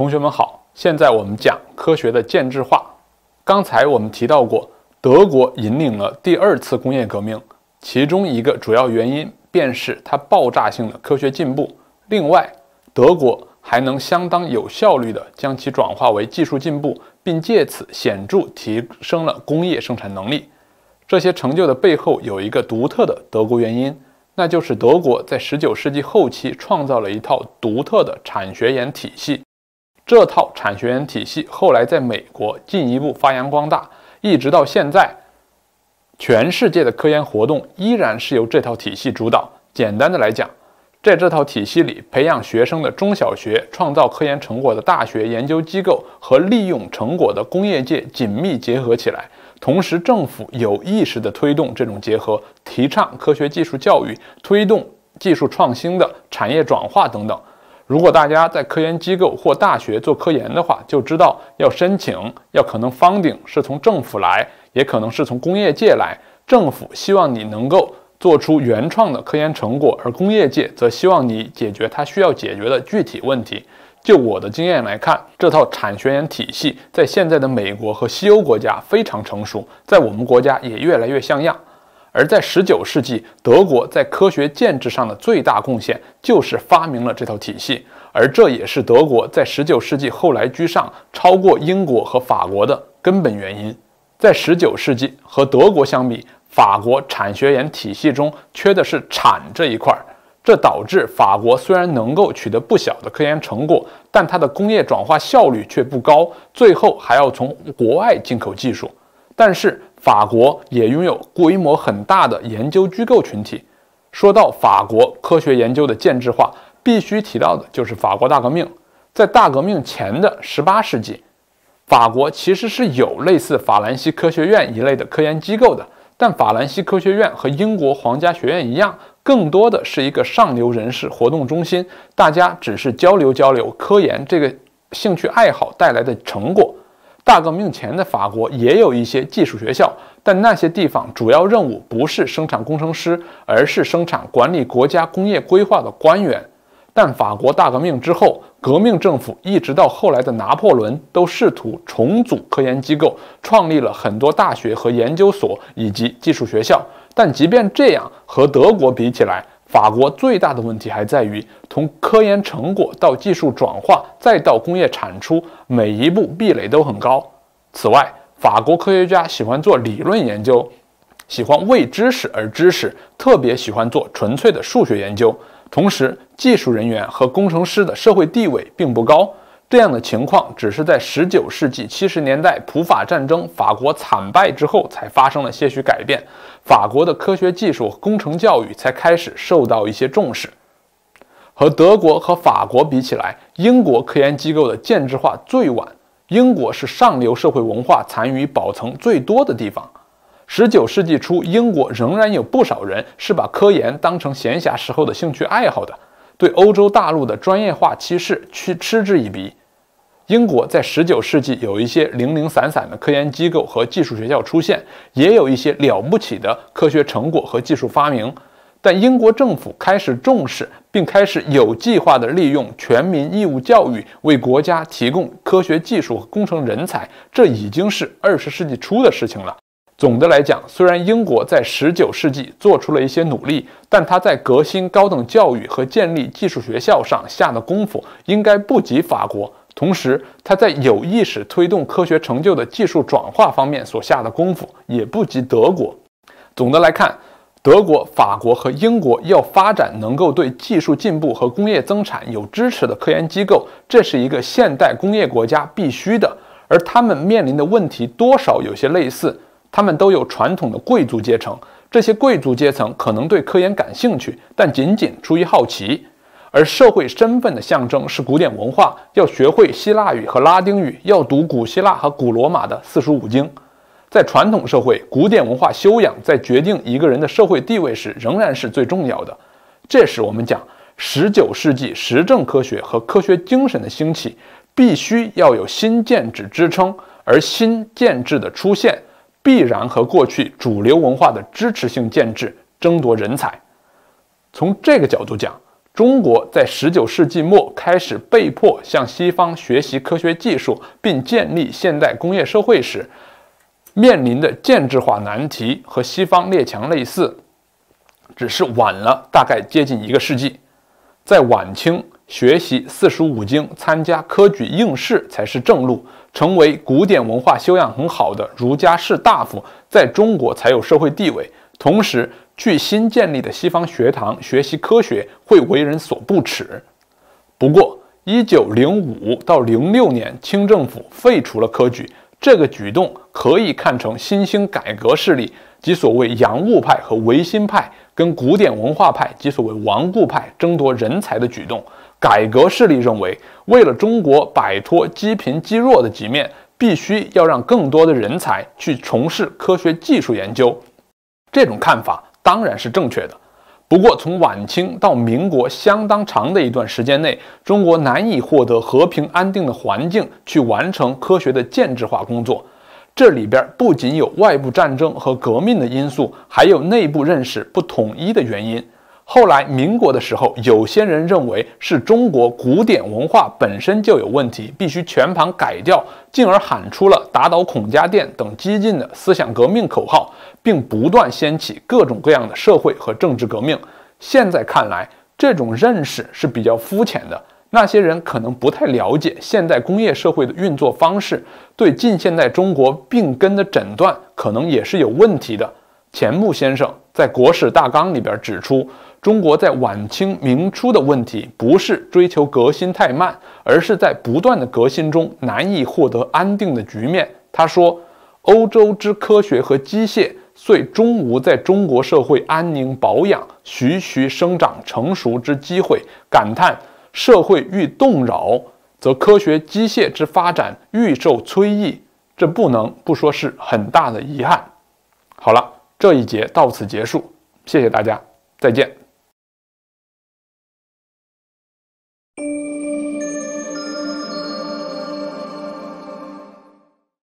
同学们好，现在我们讲科学的建制化。刚才我们提到过，德国引领了第二次工业革命，其中一个主要原因便是它爆炸性的科学进步。另外，德国还能相当有效率地将其转化为技术进步，并借此显著提升了工业生产能力。这些成就的背后有一个独特的德国原因，那就是德国在19世纪后期创造了一套独特的产学研体系。这套产学研体系后来在美国进一步发扬光大，一直到现在，全世界的科研活动依然是由这套体系主导。简单的来讲，在这套体系里，培养学生的中小学、创造科研成果的大学研究机构和利用成果的工业界紧密结合起来，同时政府有意识地推动这种结合，提倡科学技术教育，推动技术创新的产业转化等等。如果大家在科研机构或大学做科研的话，就知道要申请，要可能方顶是从政府来，也可能是从工业界来。政府希望你能够做出原创的科研成果，而工业界则希望你解决它需要解决的具体问题。就我的经验来看，这套产学研体系在现在的美国和西欧国家非常成熟，在我们国家也越来越像样。而在19世纪，德国在科学建制上的最大贡献就是发明了这套体系，而这也是德国在19世纪后来居上、超过英国和法国的根本原因。在19世纪和德国相比，法国产学研体系中缺的是产这一块，这导致法国虽然能够取得不小的科研成果，但它的工业转化效率却不高，最后还要从国外进口技术。但是，法国也拥有规模很大的研究机构群体。说到法国科学研究的建制化，必须提到的就是法国大革命。在大革命前的十八世纪，法国其实是有类似法兰西科学院一类的科研机构的。但法兰西科学院和英国皇家学院一样，更多的是一个上流人士活动中心，大家只是交流交流科研这个兴趣爱好带来的成果。大革命前的法国也有一些技术学校，但那些地方主要任务不是生产工程师，而是生产管理国家工业规划的官员。但法国大革命之后，革命政府一直到后来的拿破仑都试图重组科研机构，创立了很多大学和研究所以及技术学校。但即便这样，和德国比起来，法国最大的问题还在于，从科研成果到技术转化，再到工业产出，每一步壁垒都很高。此外，法国科学家喜欢做理论研究，喜欢为知识而知识，特别喜欢做纯粹的数学研究。同时，技术人员和工程师的社会地位并不高。这样的情况只是在19世纪70年代普法战争法国惨败之后才发生了些许改变，法国的科学技术工程教育才开始受到一些重视。和德国和法国比起来，英国科研机构的建制化最晚。英国是上流社会文化残余保存最多的地方。19世纪初，英国仍然有不少人是把科研当成闲暇时候的兴趣爱好的，对欧洲大陆的专业化趋势去嗤之以鼻。英国在十九世纪有一些零零散散的科研机构和技术学校出现，也有一些了不起的科学成果和技术发明。但英国政府开始重视，并开始有计划地利用全民义务教育为国家提供科学技术和工程人才，这已经是二十世纪初的事情了。总的来讲，虽然英国在十九世纪做出了一些努力，但它在革新高等教育和建立技术学校上下的功夫，应该不及法国。同时，他在有意识推动科学成就的技术转化方面所下的功夫也不及德国。总的来看，德国、法国和英国要发展能够对技术进步和工业增产有支持的科研机构，这是一个现代工业国家必须的。而他们面临的问题多少有些类似，他们都有传统的贵族阶层，这些贵族阶层可能对科研感兴趣，但仅仅出于好奇。而社会身份的象征是古典文化，要学会希腊语和拉丁语，要读古希腊和古罗马的四书五经。在传统社会，古典文化修养在决定一个人的社会地位时仍然是最重要的。这是我们讲十九世纪实证科学和科学精神的兴起，必须要有新建制支撑，而新建制的出现必然和过去主流文化的支持性建制争夺人才。从这个角度讲。中国在十九世纪末开始被迫向西方学习科学技术，并建立现代工业社会时，面临的建制化难题和西方列强类似，只是晚了大概接近一个世纪。在晚清，学习四书五经、参加科举应试才是正路，成为古典文化修养很好的儒家士大夫，在中国才有社会地位。同时，去新建立的西方学堂学习科学会为人所不耻。不过，一九零五到零六年，清政府废除了科举，这个举动可以看成新兴改革势力及所谓洋务派和维新派跟古典文化派及所谓顽固派争夺人才的举动。改革势力认为，为了中国摆脱积贫积弱的局面，必须要让更多的人才去从事科学技术研究。这种看法当然是正确的，不过从晚清到民国相当长的一段时间内，中国难以获得和平安定的环境去完成科学的建制化工作。这里边不仅有外部战争和革命的因素，还有内部认识不统一的原因。后来，民国的时候，有些人认为是中国古典文化本身就有问题，必须全盘改掉，进而喊出了“打倒孔家店”等激进的思想革命口号，并不断掀起各种各样的社会和政治革命。现在看来，这种认识是比较肤浅的。那些人可能不太了解现代工业社会的运作方式，对近现代中国病根的诊断可能也是有问题的。钱穆先生在《国史大纲》里边指出。中国在晚清明初的问题不是追求革新太慢，而是在不断的革新中难以获得安定的局面。他说：“欧洲之科学和机械，遂终无在中国社会安宁保养、徐徐生长成熟之机会。”感叹社会欲动扰，则科学机械之发展愈受摧抑。这不能不说是很大的遗憾。好了，这一节到此结束。谢谢大家，再见。